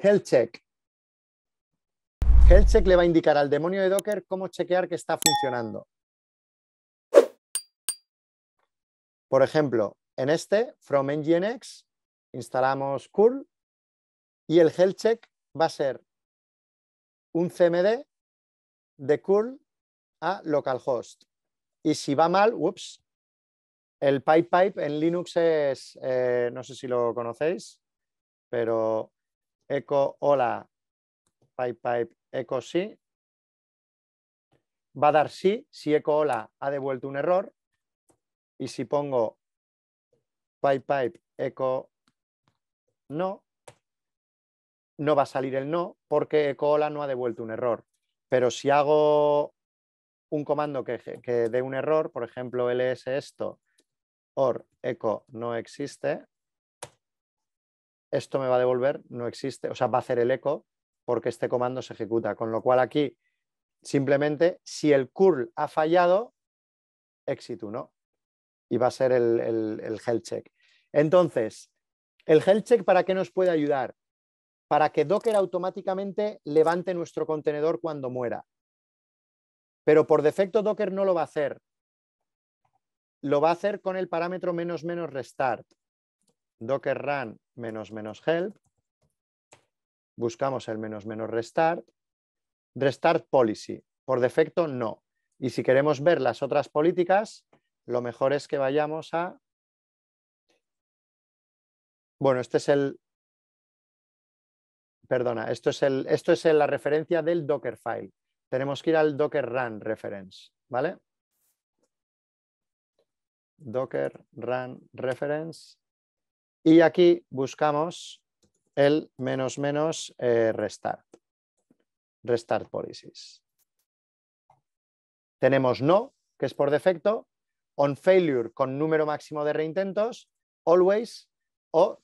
Health Check. Check le va a indicar al demonio de Docker cómo chequear que está funcionando. Por ejemplo, en este, from nginx, instalamos curl y el health check va a ser un CMD de curl a localhost. Y si va mal, ups, el pipe pipe en Linux es, eh, no sé si lo conocéis, pero eco hola, pipe eco sí. Va a dar sí si echo hola ha devuelto un error. Y si pongo pipe pipe, eco no, no va a salir el no porque eco hola no ha devuelto un error. Pero si hago un comando que, que dé un error, por ejemplo, ls esto, or eco no existe, esto me va a devolver, no existe, o sea, va a hacer el eco porque este comando se ejecuta. Con lo cual aquí, simplemente, si el curl ha fallado, éxito no y va a ser el, el health check. Entonces, ¿el health check para qué nos puede ayudar? Para que Docker automáticamente levante nuestro contenedor cuando muera. Pero por defecto Docker no lo va a hacer. Lo va a hacer con el parámetro menos menos restart. Docker run menos menos help, buscamos el menos menos restart, restart policy, por defecto no. Y si queremos ver las otras políticas, lo mejor es que vayamos a... Bueno, este es el... Perdona, esto es, el, esto es la referencia del docker file, Tenemos que ir al Docker Run Reference, ¿vale? Docker Run Reference y aquí buscamos el menos menos eh, restart, restart policies. Tenemos no, que es por defecto, on failure con número máximo de reintentos, always, o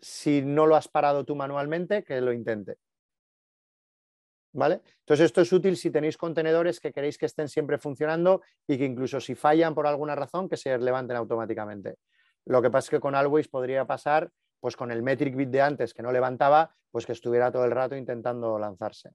si no lo has parado tú manualmente, que lo intente. ¿Vale? Entonces esto es útil si tenéis contenedores que queréis que estén siempre funcionando y que incluso si fallan por alguna razón, que se levanten automáticamente. Lo que pasa es que con Always podría pasar, pues con el metric bit de antes que no levantaba, pues que estuviera todo el rato intentando lanzarse.